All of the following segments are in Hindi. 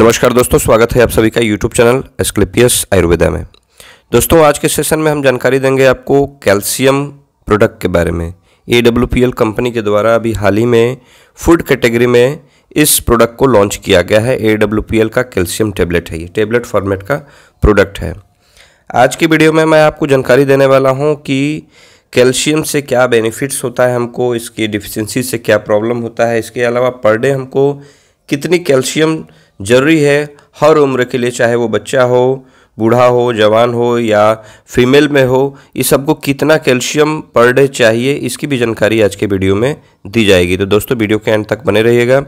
नमस्कार दोस्तों स्वागत है आप सभी का यूट्यूब चैनल एस्क्लिपियस आयुर्वेदा में दोस्तों आज के सेशन में हम जानकारी देंगे आपको कैल्शियम प्रोडक्ट के बारे में ए कंपनी के द्वारा अभी हाल ही में फूड कैटेगरी में इस प्रोडक्ट को लॉन्च किया गया है ए का कैल्शियम टेबलेट है ये टेबलेट फॉर्मेट का प्रोडक्ट है आज की वीडियो में मैं आपको जानकारी देने वाला हूँ कि कैल्शियम से क्या बेनिफिट्स होता है हमको इसकी डिफिशेंसी से क्या प्रॉब्लम होता है इसके अलावा पर डे हमको कितनी कैल्शियम जरूरी है हर उम्र के लिए चाहे वो बच्चा हो बूढ़ा हो जवान हो या फीमेल में हो ये सबको कितना कैल्शियम पर डे चाहिए इसकी भी जानकारी आज के वीडियो में दी जाएगी तो दोस्तों वीडियो के एंड तक बने रहिएगा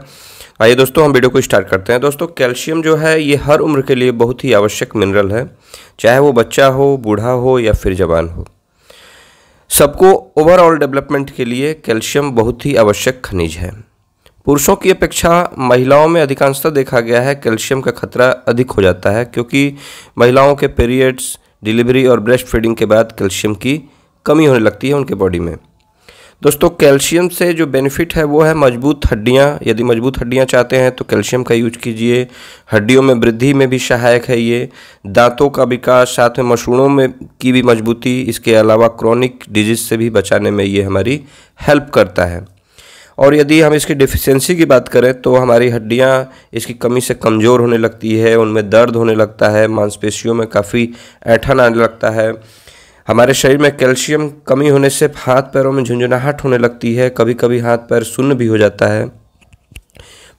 आइए दोस्तों हम वीडियो को स्टार्ट करते हैं दोस्तों कैल्शियम जो है ये हर उम्र के लिए बहुत ही आवश्यक मिनरल है चाहे वो बच्चा हो बूढ़ा हो या फिर जवान हो सबको ओवरऑल डेवलपमेंट के लिए कैल्शियम बहुत ही आवश्यक खनिज है पुरुषों की अपेक्षा महिलाओं में अधिकांशतः देखा गया है कैल्शियम का खतरा अधिक हो जाता है क्योंकि महिलाओं के पीरियड्स डिलीवरी और ब्रेस्ट फीडिंग के बाद कैल्शियम की कमी होने लगती है उनके बॉडी में दोस्तों कैल्शियम से जो बेनिफिट है वो है मजबूत हड्डियाँ यदि मजबूत हड्डियाँ चाहते हैं तो कैल्शियम का यूज कीजिए हड्डियों में वृद्धि में भी सहायक है ये दांतों का विकास साथ में मशरूणों में की भी मजबूती इसके अलावा क्रॉनिक डिजीज से भी बचाने में ये हमारी हेल्प करता है और यदि हम इसकी डिफिशेंसी की बात करें तो हमारी हड्डियाँ इसकी कमी से कमज़ोर होने लगती है उनमें दर्द होने लगता है मांसपेशियों में काफ़ी ऐठन आने लगता है हमारे शरीर में कैल्शियम कमी होने से हाथ पैरों में झुंझुनाहट होने लगती है कभी कभी हाथ पैर सुन्न भी हो जाता है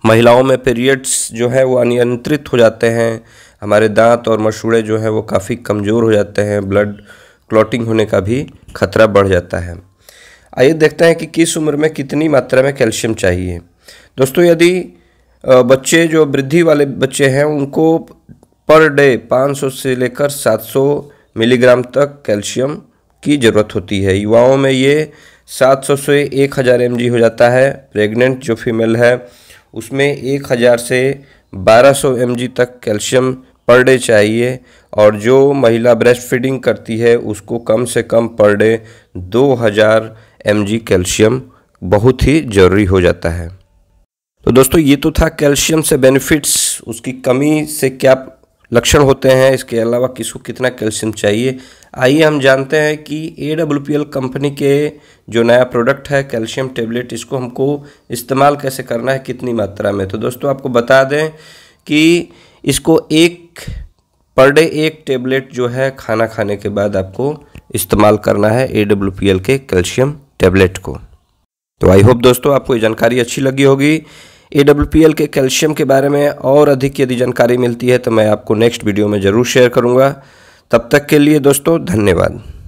महिलाओं में पीरियड्स जो है वो अनियंत्रित हो जाते हैं हमारे दांत और मसूड़े जो हैं वो काफ़ी कमज़ोर हो जाते हैं ब्लड क्लॉटिंग होने का भी खतरा बढ़ जाता है आइए देखते हैं कि किस उम्र में कितनी मात्रा में कैल्शियम चाहिए दोस्तों यदि बच्चे जो वृद्धि वाले बच्चे हैं उनको पर डे 500 से लेकर 700 मिलीग्राम तक कैल्शियम की ज़रूरत होती है युवाओं में ये 700 से 1000 हज़ार हो जाता है प्रेग्नेंट जो फीमेल है उसमें 1000 से 1200 सौ तक कैल्शियम पर डे चाहिए और जो महिला ब्रेस्ट फीडिंग करती है उसको कम से कम पर डे 2000 एम कैल्शियम बहुत ही ज़रूरी हो जाता है तो दोस्तों ये तो था कैल्शियम से बेनिफिट्स उसकी कमी से क्या लक्षण होते हैं इसके अलावा किसको कितना कैल्शियम चाहिए आइए हम जानते हैं कि ए पी एल कंपनी के जो नया प्रोडक्ट है कैल्शियम टेबलेट इसको हमको इस्तेमाल कैसे करना है कितनी मात्रा में तो दोस्तों आपको बता दें कि इसको एक पर डे एक टेबलेट जो है खाना खाने के बाद आपको इस्तेमाल करना है ए पी एल के कैल्शियम टैबलेट को तो आई होप दोस्तों आपको ये जानकारी अच्छी लगी होगी ए के कैल्शियम के बारे में और अधिक यदि जानकारी मिलती है तो मैं आपको नेक्स्ट वीडियो में ज़रूर शेयर करूँगा तब तक के लिए दोस्तों धन्यवाद